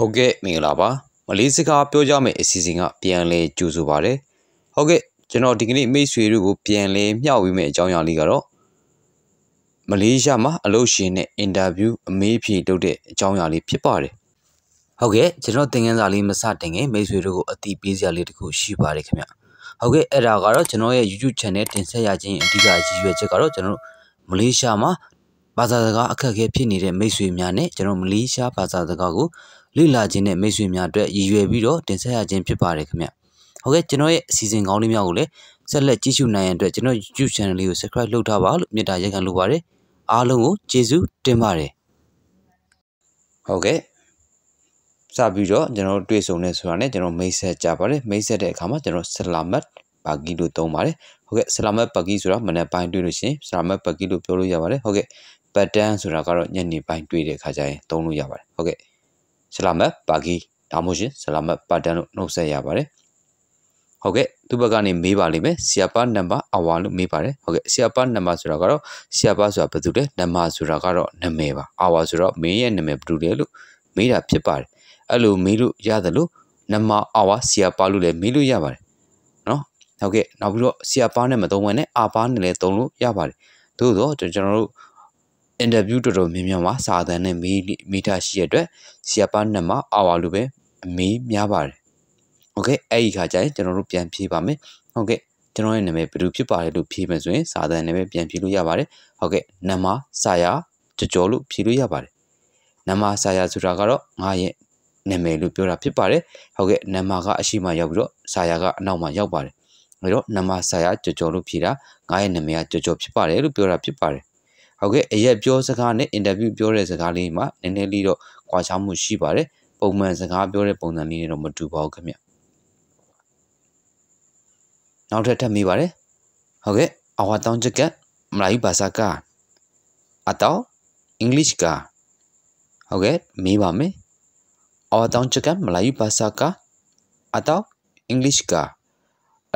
ဟုတ်ကဲ့မင်္ဂလာပါမလေးစကားပြောကြမယ့်အစီအစဉ်ကပြန်လဲကြိုဆိုပါရစေဟုတ်ကဲ့ကျွန်တော်ဒီကနေ့မိတ်ဆွေတို့ကိုပြန်လဲမျှဝေမယ့်အကြောင်းအရာလေးကတော့မလေးရှားမှာအလုပ်ရှင်နဲ့အင်တာဗျူးအမေးဖြေလုပ်တဲ့အကြောင်းအရာလေးဖြစ်ပါတယ်ဟုတ်ကဲ့ကျွန်တော်သင်ခန်းစာလေးမစတင်ခင်မိတ်ဆွေတို့ကိုအတိပေးစရာလေးတစ်ခုရှိပါတယ်ခင်ဗျဟုတ်ကဲ့အဲ့ဒါကတော့ကျွန်တော်ရဲ့ YouTube channel တင်ဆက်ရခြင်းအဓိကရည်ရွယ်ချက်ကတော့ကျွန်တော်မလေးရှားမှာဘာသာစကားအခက်အခဲဖြစ်နေတဲ့မိတ်ဆွေများနဲ့ကျွန်တော်မလေးရှားဘာသာစကားကိုလေ့လာခြင်းနဲ့မိတ်ဆွေများအတွက်ရည်ရွယ်ပြီးတော့တင်ဆက်ရခြင်းဖြစ်ပါတယ်ခင်ဗျ။ဟုတ်ကဲ့ကျွန်တော်ရဲ့အစီအစဉ်ကောင်းလေးများကိုလည်းဆက်လက်ကြည့်ရှုနိုင်ရန်အတွက်ကျွန်တော် YouTube channel လေးကို subscribe လုပ်ထားပါလို့မေတ္တာရက်ခံလိုပါတယ်။အားလုံးကိုကျေးဇူးတင်ပါတယ်။ဟုတ်ကဲ့စပြီးတော့ကျွန်တော်တွေ့ဆုံနေဆိုတာနဲ့ကျွန်တော်မိတ်ဆက်ကြပါတယ်မိတ်ဆက်တဲ့အခါမှာကျွန်တော်ဆလာမတ်ပါကီလို့သုံးပါတယ်ဟုတ်ကဲ့ဆလာမတ်ပါကီဆိုတာမနက်ပိုင်းတွေ့လို့ရှင်ဆလာမတ်ပါကီလို့ပြောလို့ရပါတယ်ဟုတ်ကဲ့ pattern ဆိုတာကတော့ညနေပိုင်းတွေ့တဲ့ခါကျရင်သုံးလို့ရပါတယ်ဟုတ်ကဲ့ဆလာမတ်ပါကီဒါမှမဟုတ်ရှင်ဆလာမတ် pattern လို့နှုတ်ဆက်ရပါတယ်ဟုတ်ကဲ့သူဘက်ကနေမေးပါလိမ့်မယ်ဆီယာပါနံပါတ်အဝါလို့မေးပါတယ်ဟုတ်ကဲ့ဆီယာပါနံပါတ်ဆိုတာကတော့ဆီယာပါဆိုတာဘယ်သူလဲနံပါတ်ဆိုတာကတော့နာမည်ပါအဝါဆိုတော့မင်းရဲ့နာမည်ဘယ်သူလဲလို့မေးတာဖြစ်ပါတယ်အဲ့လိုမေးလို့ရတယ်လို့နံပါတ်အဝါဆီယာပါလို့လည်းမေးလို့ရပါတယ်နော်ဟုတ်ကဲ့နောက်ပြီးတော့ဆီယာပါနဲ့မသုံးဘဲနဲ့အာပါနဲ့လည်းသုံးလို့ရပါတယ်သို့တော့ကျွန်တော်တို့အင်တာဗျူးတော်တော်များများမှာစာသံနဲ့မေးမိတာရှိရတဲ့ဆီယာပါနဲ့မှာအာဝါလိုပဲအမေးများပါတယ်။ Okay အဲ့ဒီခါကျရင်ကျွန်တော်တို့ပြန်ဖြေပါမယ်။ Okay ကျွန်တော်ရဲ့နာမည်ဘယ်သူဖြစ်ပါလဲလို့ဖြေမယ်ဆိုရင်စာသံနာမည်ပြန်ဖြေလို့ရပါတယ်။ဟုတ်ကဲ့နာမဆာယာကြကြောလို့ဖြေလို့ရပါတယ်။နာမဆာယာဆိုတာကတော့ငါရဲ့နာမည်လို့ပြောတာဖြစ်ပါတယ်။ဟုတ်ကဲ့နာမကအရှိမရောက်ပြီးတော့ဆာယာကအနောက်မှာရောက်ပါတယ်။အဲတော့နာမဆာယာကြကြောလို့ဖြေတာငါရဲ့နာမည်ကကြကြောဖြစ်ပါတယ်လို့ပြောတာဖြစ်ပါတယ်ဟုတ်ကဲ့အရက်ပြောစကားနဲ့အင်တာဗျူးပြောတဲ့စကားလေးမှာနည်းနည်းလေးတော့ကွာခြားမှုရှိပါတယ်ပုံမှန်စကားပြောတဲ့ပုံစံလေးနဲ့တော့မတူပါဘူးခင်ဗျနောက်ထပ်ထပ်မိပါတယ်ဟုတ်ကဲ့အဝါတောင်းချက်ကမလာယီဘာသာကအတောင်းအင်္ဂလိပ်ကဟုတ်ကဲ့မေးပါမယ်အဝါတောင်းချက်ကမလာယီဘာသာကအတောင်းအင်္ဂလိပ်က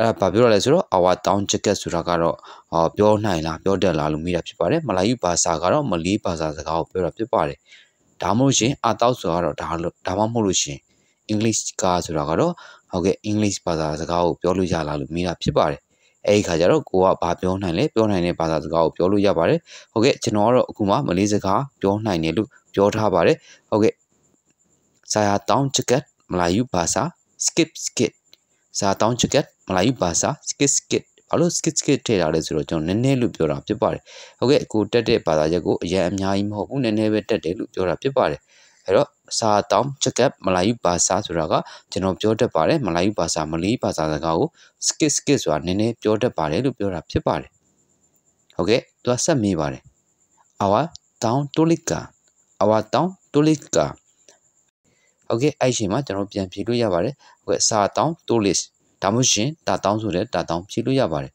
အဲ့ဒါဘာပြောရလဲဆိုတော့ our town jacket ဆိုတာကတော့ပြောနိုင်လားပြောတတ်လားလို့မိတာဖြစ်ပါတယ်မလာယူဘာသာကတော့မလေးဘာသာစကားကိုပြောတာဖြစ်ပါတယ်ဒါမှမဟုတ်ရှင်အတောက်ဆိုတာကတော့ဒါလို့ဒါမှမဟုတ်လို့ရှင် English ကားဆိုတာကတော့ဟုတ်ကဲ့ English ဘာသာစကားကိုပြောလို့ရလားလို့မိတာဖြစ်ပါတယ်အဲ့ဒီခါကျတော့ကိုကဘာပြောနိုင်လဲပြောနိုင်တဲ့ဘာသာစကားကိုပြောလို့ရပါတယ်ဟုတ်ကဲ့ကျွန်တော်ကတော့အခုမှမလေးစကားပြောနိုင်တယ်လို့ပြောထားပါတယ်ဟုတ်ကဲ့ဆရာတောင်းချက်မလာယူဘာသာ skip skip ဇာတောင်းချက်ကက်မလာယူဘာသာစကစ်စကစ်ဘာလို့ skit skit ထည့်တာလဲဆိုတော့ကျွန်တော်နည်းနည်းလို့ပြောတာဖြစ်ပါတယ်။ဟုတ်ကဲ့ကိုတက်တဲ့ဘာသာရပ်ကိုအရင်အများကြီးမဟုတ်ဘူးနည်းနည်းပဲတက်တယ်လို့ပြောတာဖြစ်ပါတယ်။အဲ့တော့စာတောင်း check up မလာယူဘာသာဆိုတာကကျွန်တော်ပြောတတ်ပါတယ်မလာယူဘာသာမလေးဘာသာစကားကို skit skit ဆိုတာနည်းနည်းပြောတတ်ပါတယ်လို့ပြောတာဖြစ်ပါတယ်။ဟုတ်ကဲ့သူကဆက်မေးပါတယ်။ our down tolika our down tolika โอเคအဲ့ရှင်မှာကျွန်တော်ပြန်ဖြည့်လို့ရပါတယ်ဟုတ်ကဲ့စာတောင်း to list ဒါမှမဟုတ်ရှင်တာတောင်းဆိုတဲ့တာတောင်းဖြည့်လို့ရပါတယ်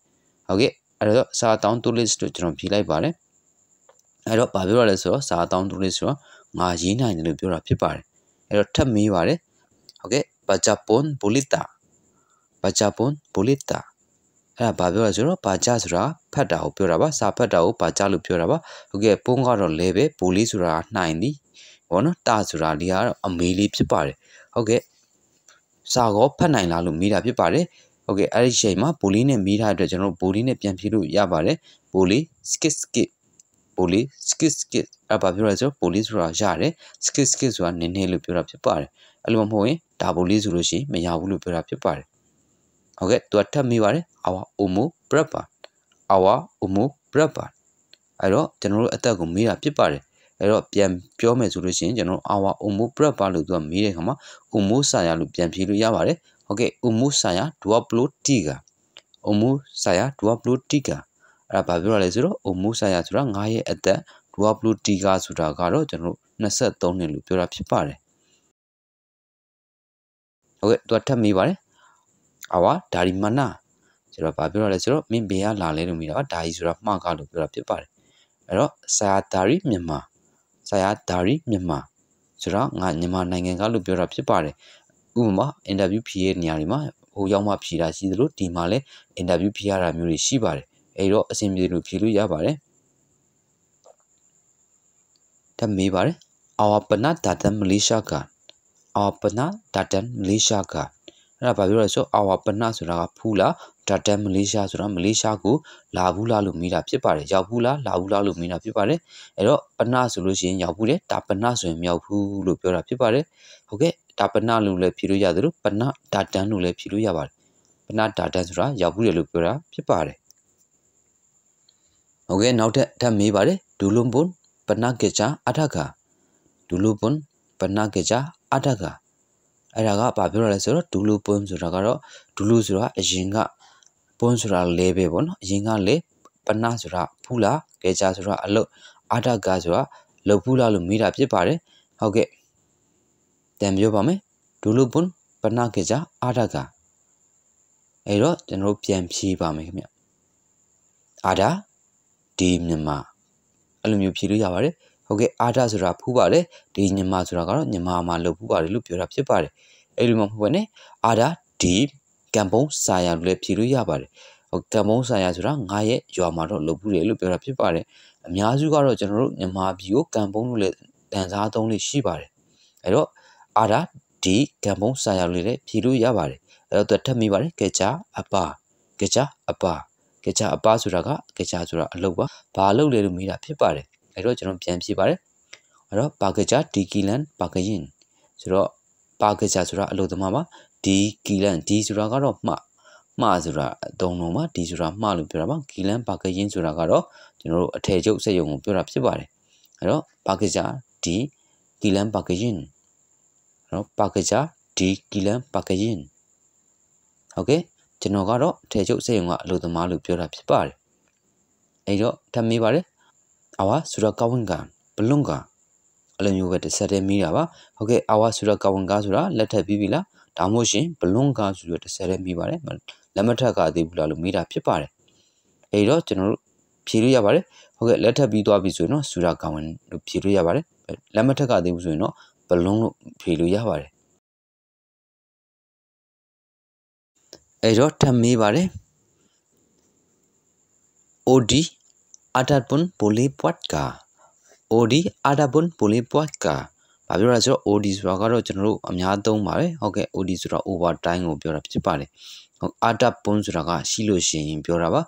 ဟုတ်ကဲ့အဲ့တော့စာတောင်း to list တို့ကျွန်တော်ဖြည့်လိုက်ပါတယ်အဲ့တော့ဘာပြောရလဲဆိုတော့စာတောင်း to list ဆိုတော့ငါရေးနိုင်တယ်လို့ပြောတာဖြစ်ပါတယ်အဲ့တော့ထပ်မေးပါတယ်ဟုတ်ကဲ့ bajapon bolita bajapon bolita အဲ့ဒါဘာပြောလဲဆိုတော့ဘာကြဆိုတာဖတ်တာကိုပြောတာပါစာဖတ်တာကိုဘာကြလို့ပြောတာပါဟုတ်ကဲ့ပုံကတော့ level ဘူလီဆိုတာနှိုင်သည်ဘောနော်တာဆိုတာလေးကတော့အမေလေးဖြစ်ပါတယ်ဟုတ်ကဲ့စာကောဖတ်နိုင်လားလို့မေးတာဖြစ်ပါတယ်ဟုတ်ကဲ့အဲ့ဒီချိန်မှာဘိုလီနဲ့မေးထားတဲ့ကျွန်တော်ဘိုလီနဲ့ပြန်ဖြေလို့ရပါတယ်ဘိုလီ skit skit ဘိုလီ skit skit အဘာပြောရဆိုဘိုလီဆိုတာရတယ် skit skit ဆိုတာနည်းနည်းလို့ပြောတာဖြစ်ပါတယ်အဲ့လိုမဟုတ်ရင်ဒါဘိုလီဆိုလို့ရှိရင်မရဘူးလို့ပြောတာဖြစ်ပါတယ်ဟုတ်ကဲ့သူကထပ်မေးပါတယ် our omo brother our omo brother အဲ့တော့ကျွန်တော်တို့အသက်ကိုမေးတာဖြစ်ပါတယ်အဲ့တော့ပြန်ပြောမယ်ဆိုလို့ရှိရင်ကျွန်တော် our omo prepper လို့သူကမေးတဲ့အခါမှာ omo saya လို့ပြန်ဖြေလို့ရပါတယ်ဟုတ်ကဲ့ omo saya dua puluh tiga omo saya dua puluh tiga အဲ့ဒါဘာပြောရလဲဆိုတော့ omo saya ဆိုတာငါရဲ့အသက် dua puluh tiga ဆိုတာကတော့ကျွန်တော်23နှစ်လို့ပြောတာဖြစ်ပါတယ်ဟုတ်ကဲ့သူကထပ်မေးပါတယ်အဝါဒါရီမနာကျွန်တော်ဗာပြောရလဲဆိုတော့မင်းဘေးကလာလဲလို့မိတာပါဒါကြီးဆိုတာမှားကားလို့ပြောတာဖြစ်ပါတယ်အဲ့တော့ဆာဒါရီမြန်မာဆရာဒါရီမြန်မာဆိုတော့ငါမြန်မာနိုင်ငံကလို့ပြောတာဖြစ်ပါတယ်ဥပမာအင်တာဗျူးဖြေရတဲ့နေရာတွေမှာဟိုရောက်မှဖြေတာရှိသလိုဒီမှာလည်းအင်တာဗျူးဖြေရတာမျိုးတွေရှိပါတယ်အဲ့တော့အဆင်ပြေလို့ဖြေလို့ရပါတယ်ထပ်မေးပါတယ် our pana datan malaysia က our pana datan malaysia ကအဲ့ဒါဘာပြောလဲဆို our pana ဆိုတာကဖူးလားဒါတန်မလေးရှားဆိုတော့မလေးရှားကိုလာဘူးလားလို့မေးတာဖြစ်ပါတယ်ရောက်ဘူးလားလာဘူးလားလို့မေးတာဖြစ်ပါတယ်အဲ့တော့ပနဆိုလို့ရှိရင်ရောက်ဘူးတယ်ဒါပနဆိုရင်မရောက်ဘူးလို့ပြောတာဖြစ်ပါတယ်ဟုတ်ကဲ့ဒါပနလို့လည်းဖြေလို့ရတယ်လို့ပနဒါတန်လို့လည်းဖြေလို့ရပါတယ်ပနဒါတန်ဆိုတာရောက်ဘူးတယ်လို့ပြောတာဖြစ်ပါတယ်ဟုတ်ကဲ့နောက်ထပ်ထပ်မေးပါတယ်ဒူလွန်ဘွန်ပနကေချာအထကဒူလွန်ဘွန်ပနကေချာအထကအဲ့ဒါကဘာပြောရလဲဆိုတော့ဒူလူပွန်းဆိုတာကတော့ဒူလူဆိုတာအရင်ကပွန်းဆိုတာလဲပဲပေါ့နော်အရင်ကလေပနဆိုတာဖူလာကဲချာဆိုတာအလုတ်အာတကဆိုတာလုတ်ဖူလာလို့မိတာဖြစ်ပါတယ်ဟုတ်ကဲ့တန်ပြောပါမယ်ဒူလုပွန်းပနကဲချာအာတကအဲ့တော့ကျွန်တော်ပြန်ဖြေးပါမယ်ခင်ဗျအာတာဒီမြန်မာအဲ့လိုမျိုးဖြေလို့ရပါတယ်ဟုတ်ကဲ့အာတာဆိုတာဖူးပါတယ်ဒီညမာဆိုတာကတော့ညမာမှာလို့ဖူးပါတယ်လို့ပြောတာဖြစ်ပါတယ်အဲ့လိုမှမဟုတ်ဘဲနဲ့အာတာဒီကံပုံးစာရာလို့လည်းဖြေလို့ရပါတယ်ဟိုကံပုံးစာရာဆိုတာငါရဲ့ရွာမှာတော့လုပ်ဘူးတယ်လို့ပြောတာဖြစ်ပါတယ်အများစုကတော့ကျွန်တော်တို့မြန်မာပြည်ကိုကံပုံးလို့လည်းတန်စားသုံးလေးရှိပါတယ်အဲ့တော့အာဒါဒီကံပုံးစာရာလို့လည်းဖြေလို့ရပါတယ်အဲ့တော့ထပ်မိပါတယ်ကကြအပါကကြအပါကကြအပါဆိုတာကကကြဆိုတာအလုပ်ပါဘာအလုပ်လဲလို့မေးတာဖြစ်ပါတယ်အဲ့တော့ကျွန်တော်ပြန်ဖြေပါတယ်အဲ့တော့ပါကကြဒီကီလန်ပါကရင်ဆိုတော့ပါကကြဆိုတာအလုပ်သမားပါဒီကီလန်ဒီဆိုတာကတော့မှမှားဆိုတာအတုံးလုံးမှာဒီဆိုတာမှားလို့ပြောတာပါကီလန်ဘာကရင်ဆိုတာကတော့ကျွန်တော်တို့အထည်ချုပ်စက်ရုံကိုပြောတာဖြစ်ပါတယ်အဲ့တော့ဘာကကြာဒီကီလန်ဘာကရင်အဲ့တော့ဘာကကြာဒီကီလန်ဘာကရင်ဟုတ်ကဲ့ကျွန်တော်ကတော့အထည်ချုပ်စက်ရုံကအလို့သမားလို့ပြောတာဖြစ်ပါတယ်အဲ့တော့ထပ်မေးပါတယ်အဝါဆိုတာကဝန်ကဘလွန်ကအလိုမျိုးပဲတစ်ဆက်တည်းမိတာပါဟုတ်ကဲ့အဝါဆိုတာကဝန်ကဆိုတာလက်ထပ်ပြီးပြီလားဒါမှမဟုတ်ရှင်ဘလွန်ကာဆိုပြီးတော့တစ်ဆက်တည်းမိပါတယ်လက်မထက်ကသေးဘူးလားလို့မိတာဖြစ်ပါတယ်အဲ့တော့ကျွန်တော်တို့ဖြေလို့ရပါတယ်ဟုတ်ကဲ့လက်ထပ်ပြီးသွားပြီဆိုရင်တော့ဆူရာကာဝန်လို့ဖြေလို့ရပါတယ်လက်မထက်ကသေးဘူးဆိုရင်တော့ဘလွန်လို့ဖြေလို့ရပါတယ်အဲ့တော့ထပ်မေးပါတယ် OD အတတ်ပွန် ပိုလီပွတ်ကာ OD အတတ်ပွန်ပိုလီပွတ်ကာဘာပြောတာဆိုတော့ OD ဆိုတာကတော့ကျွန်တော်တို့အများသုံးပါတယ်ဟုတ်ကဲ့ OD ဆိုတာ over time ကိုပြောတာဖြစ်ပါတယ်ဟုတ်အာတာပွန်ဆိုတာကရှိလို့ရှိရင် ပြောတာပါ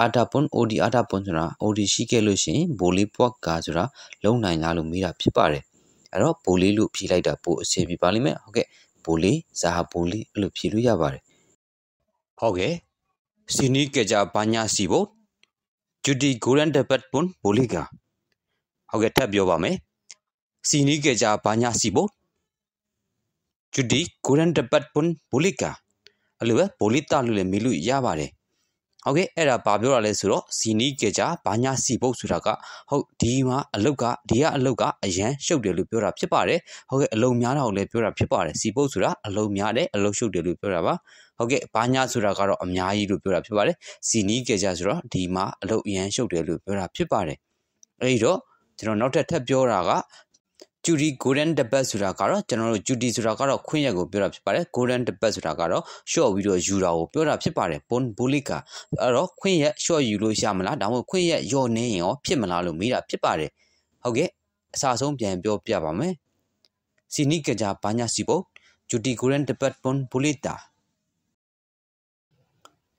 အာတာပွန် OD အာတာပွန်ဆိုတာ OD ရှိခဲ့လို့ရှိရင်ဘိုလေးပွက်ကာဆိုတာလုံနိုင်လားလို့မေးတာဖြစ်ပါတယ်အဲ့တော့ဘိုလေးလို့ဖြေလိုက်တာပိုအဆင်ပြေပါလိမ့်မယ်ဟုတ်ကဲ့ဘိုလေးဇာဟာဘိုလေးအဲ့လိုဖြေလို့ရပါတယ်ဟုတ်ကဲ့စီနီကေကြဘာညာစီဘိုဂျူဒီဂိုရန်တပတ်ပွန်ဘိုလေးကဟုတ်ကဲ့ထပ်ပြောပါမယ် sinikeja banya sibo judi kuran dapat pun bolika အဲ့လိုပဲဘိုလီတာလို့လည်းမေးလို့ရပါတယ်ဟုတ်ကဲ့အဲ့ဒါဘာပြောတာလဲဆိုတော့စီနီကေကြဘာညာစီပုတ်ဆိုတာကဟုတ်ဒီမှာအလုတ်ကဒီကအလုတ်ကအရန်ရှုပ်တယ်လို့ပြောတာဖြစ်ပါတယ်ဟုတ်ကဲ့အလုတ်များတာကိုလည်းပြောတာဖြစ်ပါတယ်စီပုတ်ဆိုတာအလုတ်များတယ်အလုတ်ရှုပ်တယ်လို့ပြောတာပါဟုတ်ကဲ့ဘာညာဆိုတာကတော့အများကြီးလို့ပြောတာဖြစ်ပါတယ်စီနီကေကြဆိုတော့ဒီမှာအလုတ်အရန်ရှုပ်တယ်လို့ပြောတာဖြစ်ပါတယ်အဲ့ဒီတော့ကျွန်တော်နောက်ထပ်ထပ်ပြောတာကကျူရီဂိုရန်တပတ်ဆိုတာကတော့ကျွန်တော်တို့ကျူတီဆိုတာကတော့ခွင့်ရက်ကိုပြောတာဖြစ်ပါတယ်ဂိုရန်တပတ်ဆိုတာကတော့ short ပြီးတော့ယူတာကိုပြောတာဖြစ်ပါတယ်ဘွန်ဘူလီကာအဲ့တော့ခွင့်ရက် short ယူလို့ရမလားဒါမှမဟုတ်ခွင့်ရက်ယော့နေရင်ရောဖြစ်မလားလို့မေးတာဖြစ်ပါတယ်ဟုတ်ကဲ့အစားဆုံးပြန်ပြောပြပါမယ်စီနီကကြဘာညာစီပုတ်ဂျူတီဂိုရန်တပတ်ဘွန်ဘူလီတာ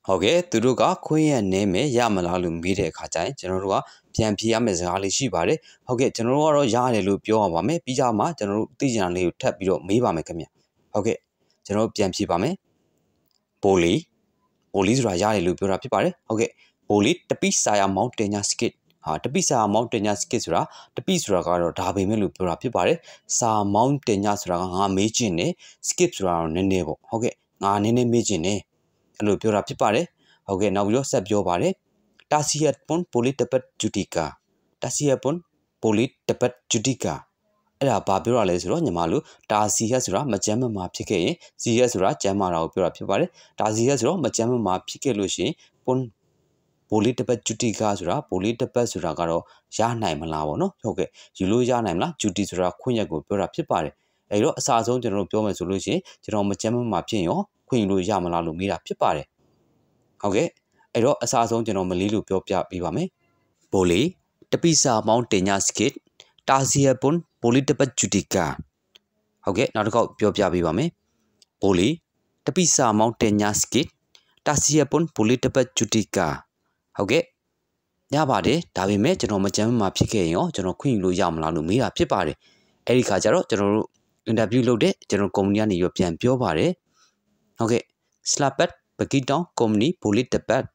ဟုတ်ကဲ့သူတို့ကခွင့်ရနေမယ်ရမလားလို့မေးတဲ့အခါကျရင်ကျွန်တော်တို့ကပြန်ဖြေရမယ့်စကားလေးရှိပါတယ်ဟုတ်ကဲ့ကျွန်တော်တို့ကတော့ရတယ်လို့ပြောရပါမယ်ပြီးကြမှာကျွန်တော်တို့သိကြတဲ့လေးကိုထပ်ပြီးတော့မေးပါမယ်ခင်ဗျဟုတ်ကဲ့ကျွန်တော်ပြန်ဖြေပါမယ်ဘိုလီဘိုလီဆိုတာရတယ်လို့ပြောတာဖြစ်ပါတယ်ဟုတ်ကဲ့ဘိုလီတပိဆာယာမောင်တင်ညာစကစ်ဟာတပိဆာယာမောင်တင်ညာစကစ်ဆိုတာတပိဆိုတာကတော့ဒါပေမဲ့လို့ပြောတာဖြစ်ပါတယ်ဆာမောင်တင်ညာဆိုတာကငါမေးခြင်းနဲ့စကစ်ဆိုတာတော့နည်းနည်းပေါ့ဟုတ်ကဲ့ငါနည်းနည်းမေးခြင်းနဲ့အဲ့လိုပြောတာဖြစ်ပါတယ်ဟုတ်ကဲ့နောက်ပြီးတော့ဆက်ပြောပါတယ်တာစီယတ်ပွန်ပိုလစ်တပတ်ဂျူတီကာတာစီယတ်ပွန်ပိုလစ်တပတ်ဂျူတီကာအဲ့ဒါဘာပြောတာလဲဆိုတော့ညီမတို့တာစီဟက်ဆိုတာမကျမ်းမမာဖြစ်ခဲ့ရင်ဇီဟက်ဆိုတာကျမ်းမာတာကိုပြောတာဖြစ်ပါတယ်တာစီဟက်ဆိုတော့မကျမ်းမမာဖြစ်ခဲ့လို့ရှိရင်ပွန်ဘိုလီတပတ်ဂျူတီကာဆိုတာဘိုလီတပတ်ဆိုတာကတော့ရနိုင်မလားပေါ့နော်ဟုတ်ကဲ့ယူလို့ရနိုင်မလားဂျူတီဆိုတာခွင့်ရက်ကိုပြောတာဖြစ်ပါတယ်အဲ့တော့အစားဆုံးကျွန်တော်တို့ပြောမယ်ဆိုလို့ရှိရင်ကျွန်တော်မကျမ်းမမာဖြစ်ရောခွင့်ယူလို့ရမလားလို့မေးတာဖြစ်ပါတယ်။ဟုတ်ကဲ့အဲ့တော့အစားဆုံးကျွန်တော်မလေးလို့ပြောပြပေးပါမယ်။ဘိုလီတပိစာမောင်းတင်ညာစကစ်တာစီယပွန်ဘိုလီတပတ်ဂျူတီကာဟုတ်ကဲ့နောက်တစ်ခေါက်ပြောပြပေးပါမယ်။ဘိုလီတပိစာမောင်းတင်ညာစကစ် တာစီယပွန်ဘိုလီတပတ်ဂျူတီကာဟုတ်ကဲ့ရပါတယ်ဒါပေမဲ့ကျွန်တော်မကြမ်းမှာဖြစ်ခဲ့ရင်ရောကျွန်တော်ခွင့်ယူလို့ရမလားလို့မေးတာဖြစ်ပါတယ်။အဲ့ဒီခါကျတော့ကျွန်တော်တို့အင်တာဗျူးလုပ်တဲ့ကျွန်တော်ကုမ္ပဏီကနေရောပြန်ပြောပါတယ်။ဟုတ်ကဲ့ Slapat Bagitown Company Bullet the Bat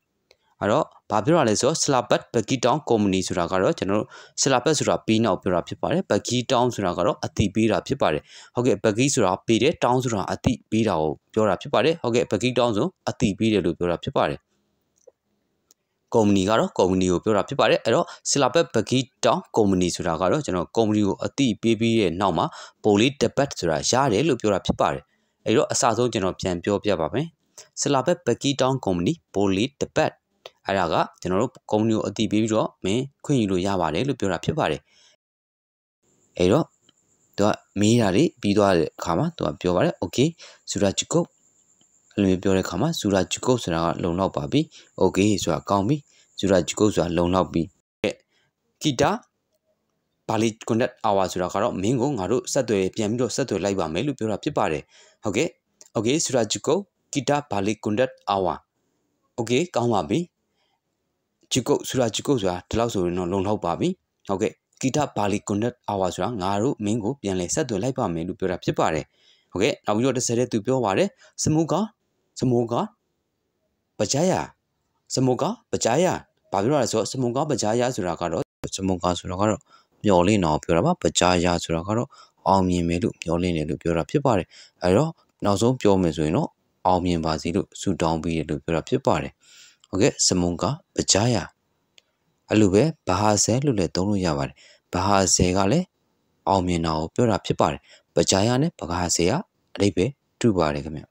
အဲ့တော့ဘာပြောရလဲဆိုတော့ Slapat Bagitown Company ဆိုတာကတော့ကျွန်တော်တို့ Slapat ဆိုတာပြီးနောက်ပြောတာဖြစ်ပါတယ် Bagitown ဆိုတာကတော့အတိပေးတာဖြစ်ပါတယ်ဟုတ်ကဲ့ Bagi ဆိုတာပေးတယ် Town ဆိုတာအတိပေးတာကိုပြောတာဖြစ်ပါတယ်ဟုတ်ကဲ့ Bagitown ဆိုအတိပေးတယ်လို့ပြောတာဖြစ်ပါတယ်ကုမ္ပဏီကတော့ကုမ္ပဏီကိုပြောတာဖြစ်ပါတယ်အဲ့တော့ Silabet Bagi Town ကုမ္ပဏီဆိုတာကတော့ကျွန်တော်ကုမ္ပဏီကိုအတိပေးပြီးရဲ့နောက်မှာ Poly Debit ဆိုတာရတယ်လို့ပြောတာဖြစ်ပါတယ်အဲ့တော့အစဆုံးကျွန်တော်ပြန်ပြောပြပါမယ်ဆလာဘက်ဘကီတောင်းကုမ္ပဏီဘိုလီတပတ်အဲ့ဒါကကျွန်တော်တို့ကုမ္ပဏီကိုအတည်ပြုပြီးတော့မင်းခွင့်ယူလို့ရပါတယ်လို့ပြောတာဖြစ်ပါတယ်အဲ့တော့သူကမေးတာလေပြီးသွားတဲ့အခါမှာသူကပြောပါတယ်โอเคဆူရာဂျီကုတ်အဲ့လိုပြောတဲ့အခါမှာဆူရာဂျီကုတ်ဆိုတာကလုံလောက်ပါပြီโอเคဆိုတာကောင်းပြီဆူရာဂျီကုတ်ဆိုတာလုံလောက်ပြီကီတာဘာလီကွန်နက်အာဝါဆိုတာကတော့မင်းကိုငါတို့ဆက်သွယ်ပြန်ပြီးတော့ဆက်သွယ်လိုက်ပါမယ်လို့ပြောတာဖြစ်ပါတယ်ဟုတ်ကဲ့โอเคဆူရာဂျူကိုကီတာဘာလီကွန်ဒတ်အာဝါโอเคကောင်းပါပြီဂျူကိုဆူရာဂျူကိုဆိုတာဒီလောက်ဆိုရင်တော့လုံလောက်ပါပြီဟုတ်ကဲ့ကီတာဘာလီကွန်ဒတ်အာဝါဆိုတာငါတို့မင်းကိုပြန်လဲဆက်သွယ်လိုက်ပါမယ်လို့ပြောတာဖြစ်ပါတယ်ဟုတ်ကဲ့နောက်ပြီးတော့တစ်ဆယ်တဲ့သူပြောပါတယ်စမူကစမူကပကြယာစမူကပကြယာဘာပြောရလဲဆိုတော့စမူကပကြယာဆိုတာကတော့စမူကဆိုတာကတော့မျော်လင့်တော့ပြောတာပါပကြယာဆိုတာကတော့အောင်မြင်မယ်လို့မျှော်လင့်တယ်လို့ပြောတာဖြစ်ပါတယ်အဲတော့နောက်ဆုံးပြောမယ်ဆိုရင်တော့အောင်မြင်ပါစေလို့ဆုတောင်းပေးတယ်လို့ပြောတာဖြစ်ပါတယ်ဟုတ်ကဲ့စမုန်ကပကြရာအဲ့လိုပဲဘာဟာဆဲလို့လည်းသုံးလို့ရပါတယ်ဘာဟာဆဲကလည်းအောင်မြင်တာကိုပြောတာဖြစ်ပါတယ်ပကြရာနဲ့ဘဂဟာဆဲကအတိတ်ပဲတူပါတယ်ခင်ဗျ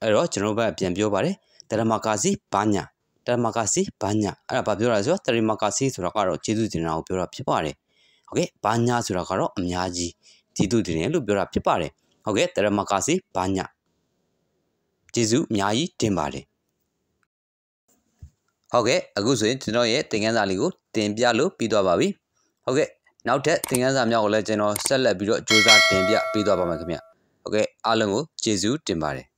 အဲ့တော့ကျွန်တော်ဘက်ပြန်ပြောပါတယ်တရမကာစီဘာညာတရမကာစီဘာညာအဲ့ဒါဘာပြောတာလဲဆိုတော့တရမကာစီဆိုတာကတော့ကျေးဇူးတင်တာကိုပြောတာဖြစ်ပါတယ်ဟုတ်ကဲ့ဘာညာဆိုတာကတော့အများကြီးကျေးဇူးတင်တယ်လို့ပြောတာဖြစ်ပါတယ်ဟုတ်ကဲ့တရမကာစီဘာညာကျေးဇူးအများကြီးတင်ပါတယ်ဟုတ်ကဲ့အခုဆိုရင်ကျွန်တော်ရဲ့သင်ခန်းစာလေးကိုတင်ပြလို့ပြီးသွားပါပြီဟုတ်ကဲ့နောက်ထပ်သင်ခန်းစာများကိုလည်းကျွန်တော်ဆက်လက်ပြီးတော့စ조사တင်ပြပေးသွားပါမယ်ခင်ဗျဟုတ်ကဲ့အားလုံးကိုကျေးဇူးတင်ပါတယ်